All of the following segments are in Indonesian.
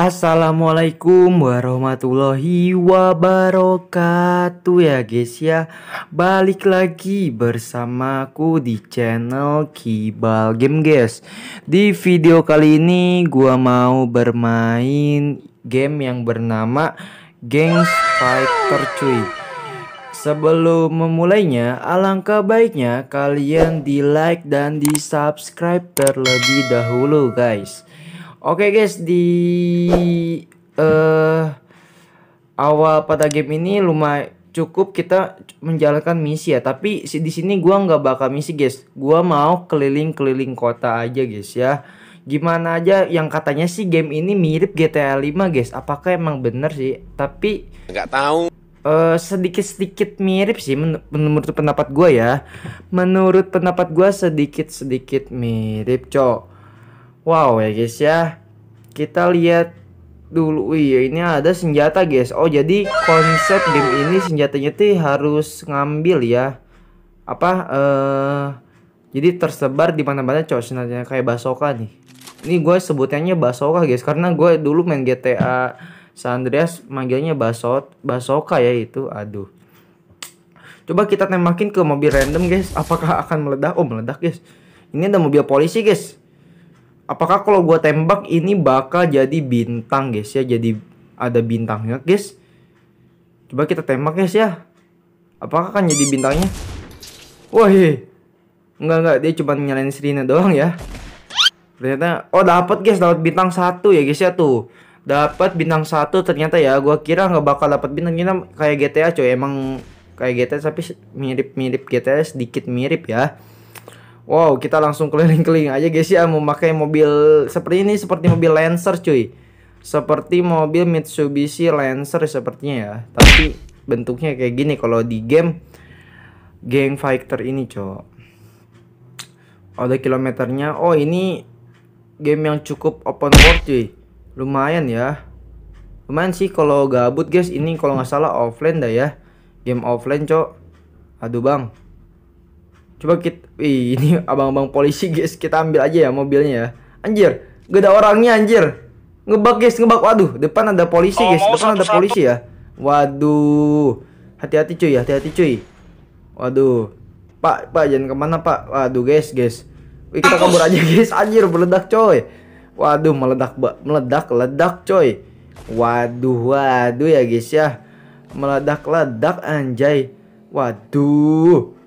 Assalamualaikum warahmatullahi wabarakatuh ya guys ya Balik lagi bersamaku di channel Kibal Game guys Di video kali ini gua mau bermain game yang bernama Gangs Fighter cuy Sebelum memulainya, alangkah baiknya kalian di like dan di subscribe terlebih dahulu guys Oke okay guys, di uh, awal pada game ini lumayan cukup kita menjalankan misi ya. Tapi di sini gua nggak bakal misi guys. Gua mau keliling-keliling kota aja guys ya. Gimana aja yang katanya sih game ini mirip GTA 5 guys. Apakah emang bener sih? Tapi nggak tahu. Uh, sedikit-sedikit mirip sih men menurut pendapat gue ya menurut pendapat gue sedikit-sedikit mirip cok Wow ya guys ya. Kita lihat dulu. Iya ini ada senjata guys. Oh jadi konsep game ini senjatanya tuh harus ngambil ya. Apa eh jadi tersebar di mana-mana cowok senjatanya kayak basoka nih. Ini gue sebutannya basoka guys karena gue dulu main GTA San Andreas manggilnya basot basoka ya itu. Aduh. Coba kita tembakin ke mobil random guys, apakah akan meledak? Oh, meledak guys. Ini ada mobil polisi guys apakah kalau gue tembak ini bakal jadi bintang guys ya jadi ada bintangnya guys coba kita tembak guys ya apakah akan jadi bintangnya wah woi enggak enggak dia cuma nyalain sirine doang ya ternyata oh dapat guys dapat bintang satu ya guys ya tuh dapat bintang satu ternyata ya gue kira nggak bakal dapat bintang kita kayak GTA coy emang kayak GTA tapi mirip-mirip GTA sedikit mirip ya Wow, kita langsung keliling-keliling aja guys ya memakai mobil seperti ini seperti mobil Lancer cuy. Seperti mobil Mitsubishi Lancer sepertinya ya. Tapi bentuknya kayak gini kalau di game Gang Fighter ini, cok. Ada kilometernya. Oh, ini game yang cukup open world cuy. Lumayan ya. Lumayan sih kalau gabut guys, ini kalau nggak salah offline dah ya. Game offline, cok. Aduh, Bang coba kita Wih, ini abang-abang polisi guys kita ambil aja ya mobilnya ya anjir gak ada orangnya anjir ngebak guys ngebak waduh depan ada polisi guys depan satu, ada polisi ya waduh hati-hati cuy hati-hati cuy waduh pak pak jangan kemana pak waduh guys guys Wih, kita kabur aja guys anjir meledak coy waduh meledak meledak ledak coy waduh waduh ya guys ya meledak ledak anjay waduh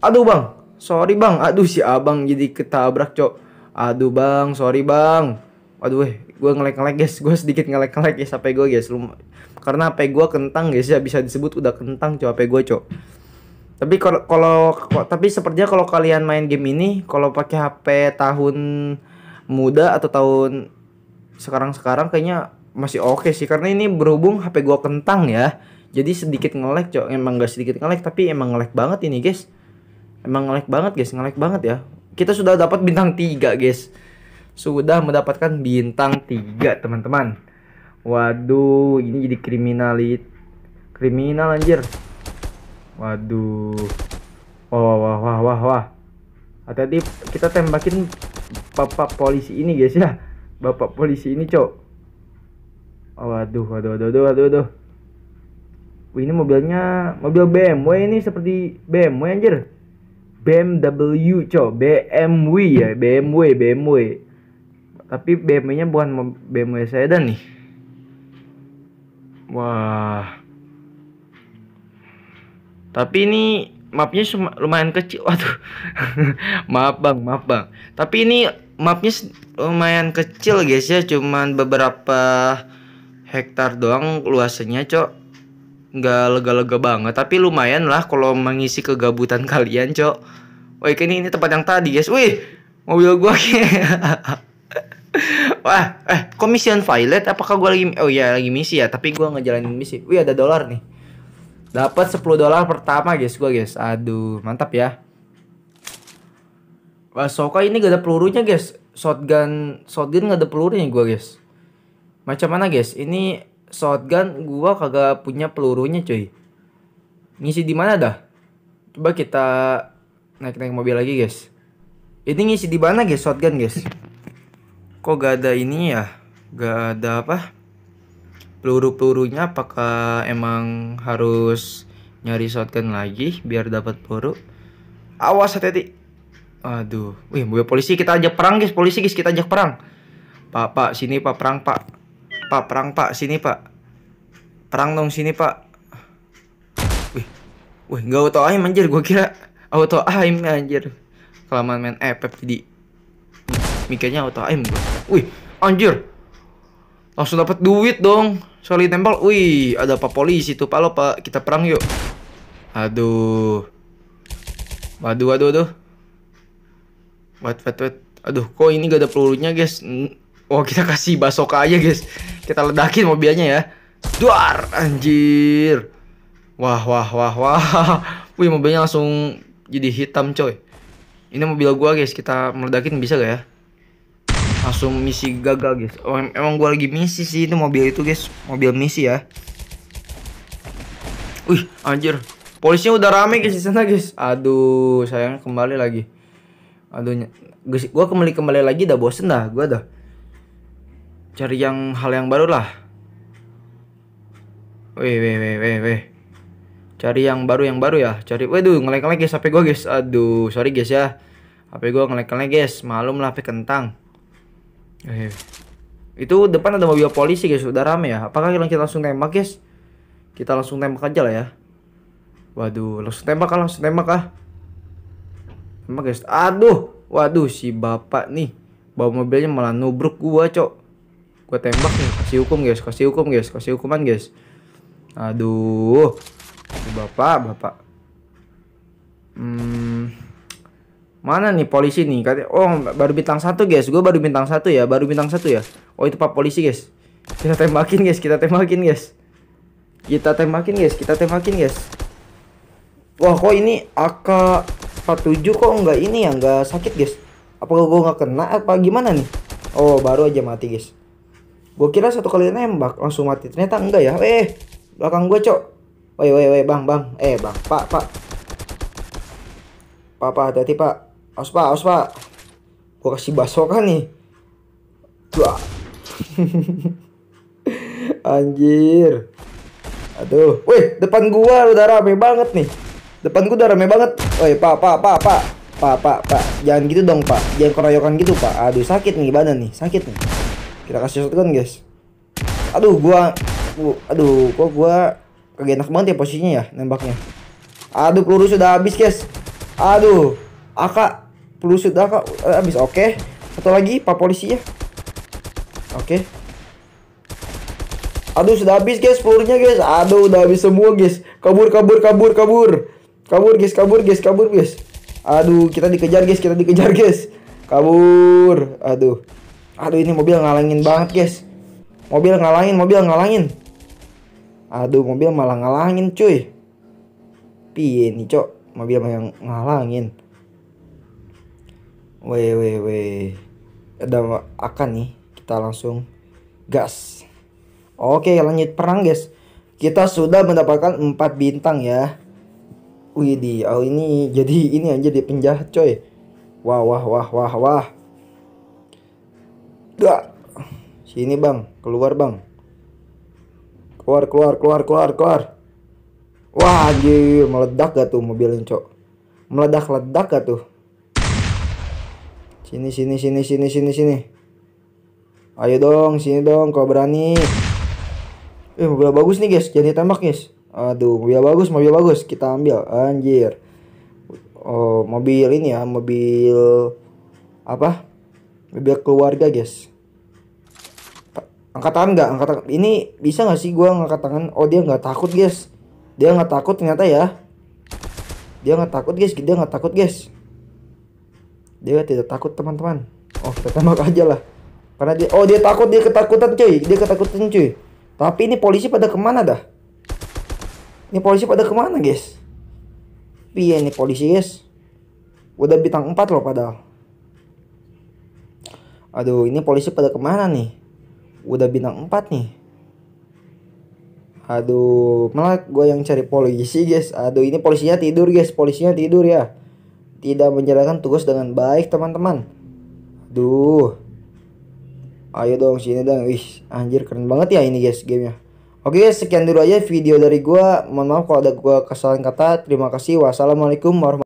aduh bang sorry bang aduh si abang jadi ketabrak cok aduh bang sorry bang aduh weh gue ngelek ngelek guys gue sedikit ngelek ngelek ya sampai gue guys lum karena HP gue kentang guys ya bisa disebut udah kentang cok HP gue cok tapi kalau kalau tapi sepertinya kalau kalian main game ini kalau pakai HP tahun muda atau tahun sekarang sekarang kayaknya masih oke okay sih karena ini berhubung HP gue kentang ya jadi sedikit ngelek cok emang gak sedikit ngelek tapi emang ngelek banget ini guys Emang ngelek banget guys, ngelek banget ya. Kita sudah dapat bintang 3 guys. Sudah mendapatkan bintang 3 teman-teman. Waduh, ini jadi kriminalit. Kriminal anjir. Waduh. Wah wah wah wah wah. hati kita tembakin bapak polisi ini guys ya. Bapak polisi ini, Cok. Waduh, waduh, waduh, waduh, waduh. waduh. Wih, ini mobilnya mobil BMW ini seperti BMW anjir. BMW co BMW ya BMW BMW tapi BMW nya bukan BMW sedan nih wah tapi ini mapnya lumayan kecil waduh maaf bang maaf bang tapi ini mapnya lumayan kecil guys ya cuman beberapa hektar doang luasnya cok nggak lega-lega banget tapi lumayan lah kalau mengisi kegabutan kalian cok wah ini kan ini tempat yang tadi guys wih mobil gua Wah, eh, komision Violet apakah gua lagi oh ya lagi misi ya, tapi gua ngejalanin misi. Wih, ada dolar nih. Dapat 10 dolar pertama guys gua guys. Aduh, mantap ya. Wah, Soka ini gak ada pelurunya guys. Shotgun, shotgun gak ada pelurunya gua guys. Macam mana guys? Ini shotgun gua kagak punya pelurunya cuy ngisi di mana dah coba kita naik naik mobil lagi guys ini ngisi di mana guys shotgun guys kok gak ada ini ya gak ada apa peluru pelurunya apakah emang harus nyari shotgun lagi biar dapat peluru awas hati-hati aduh wih mobil polisi kita ajak perang guys polisi guys kita ajak perang pak pak sini pak perang pak Pak, perang Pak, sini Pak. Perang dong sini Pak. Wih. Wih, enggak auto aim anjir, gua kira auto aim anjir. Kelamaan main epep jadi mikirnya auto aim gua. Wih, anjir. Langsung dapat duit dong. Soli tempel. Wih, ada Pak polisi tuh, Pak lo Pak, kita perang yuk. Aduh. Waduh, waduh, waduh. Wait, wait, wait. Aduh, kok ini gak ada pelurunya, guys? Oh kita kasih basoka aja guys Kita ledakin mobilnya ya Duar anjir Wah wah wah wah Wih mobilnya langsung jadi hitam coy Ini mobil gua guys Kita meledakin bisa gak ya Langsung misi gagal guys oh, Emang gua lagi misi sih itu mobil itu guys Mobil misi ya Wih anjir Polisinya udah rame guys di sana guys Aduh sayang kembali lagi Aduh, gua kembali kembali lagi dah bosen dah gua dah cari yang hal yang baru lah weh weh weh weh weh cari yang baru yang baru ya cari waduh ngelek ngelek guys HP gue guys aduh sorry guys ya HP gue ngelek ngelek guys malu lah kentang eh. itu depan ada mobil polisi guys udah rame ya apakah kita langsung tembak guys kita langsung tembak aja lah ya waduh langsung tembak kah, langsung tembak ah tembak guys aduh waduh si bapak nih bawa mobilnya malah nubruk gua cok gue tembak nih kasih hukum guys kasih hukum guys kasih hukuman guys aduh bapak bapak hmm, mana nih polisi nih kata oh baru bintang satu guys gue baru bintang satu ya baru bintang satu ya oh itu pak polisi guys kita tembakin guys kita tembakin guys kita tembakin guys kita tembakin guys wah kok ini AK 47 kok nggak ini ya nggak sakit guys Apa gue nggak kena apa gimana nih oh baru aja mati guys gue kira satu kali nembak langsung mati ternyata enggak ya eh belakang gue cok woi woi woi bang bang eh bang pak pak pak pak hati-hati pak aus pak aus pak gue kasih baso kan nih dua, anjir aduh woi depan gua udah rame banget nih depan gua udah rame banget woi pak pak pak pak pak pak pak jangan gitu dong pak jangan keroyokan gitu pak aduh sakit nih badan nih sakit nih kita kasih shotgun guys aduh gua aduh kok gua kagak enak banget ya posisinya ya nembaknya aduh peluru sudah habis guys aduh aka peluru sudah uh, habis oke okay. satu lagi pak polisi ya oke okay. aduh sudah habis guys pelurunya guys aduh udah habis semua guys kabur kabur kabur kabur kabur guys kabur guys kabur guys aduh kita dikejar guys kita dikejar guys kabur aduh aduh ini mobil ngalangin banget guys mobil ngalangin mobil ngalangin aduh mobil malah ngalangin cuy piye nih cok mobil yang ngalangin weh weh weh ada akan nih kita langsung gas oke lanjut perang guys kita sudah mendapatkan 4 bintang ya Widih, oh ini jadi ini aja di penjahat coy. Wah wah wah wah wah. Dah. Sini bang, keluar bang. Keluar, keluar, keluar, keluar, keluar. Wah anjir, meledak gak tuh mobilnya cok. Meledak-ledak gak tuh. Sini, sini, sini, sini, sini, sini. Ayo dong, sini dong, kau berani. Eh, mobil bagus nih guys, jadi tembak guys. Aduh, mobil bagus, mobil bagus, kita ambil, anjir. Oh, mobil ini ya, mobil apa? Mobil keluarga guys angkat tangan nggak angkat tangan ini bisa nggak sih gue angkat tangan oh dia nggak takut guys dia nggak takut ternyata ya dia nggak takut guys dia nggak takut guys dia tidak takut teman-teman oh kita tembak aja lah karena dia oh dia takut dia ketakutan cuy dia ketakutan cuy tapi ini polisi pada kemana dah ini polisi pada kemana guys piye ini polisi guys udah bintang 4 loh padahal aduh ini polisi pada kemana nih udah bintang 4 nih aduh malah gue yang cari polisi guys aduh ini polisinya tidur guys polisinya tidur ya tidak menjalankan tugas dengan baik teman-teman aduh ayo dong sini dong wih anjir keren banget ya ini guys gamenya Oke guys, sekian dulu aja video dari gue Mohon maaf kalau ada gue kesalahan kata. Terima kasih. Wassalamualaikum warahmatullahi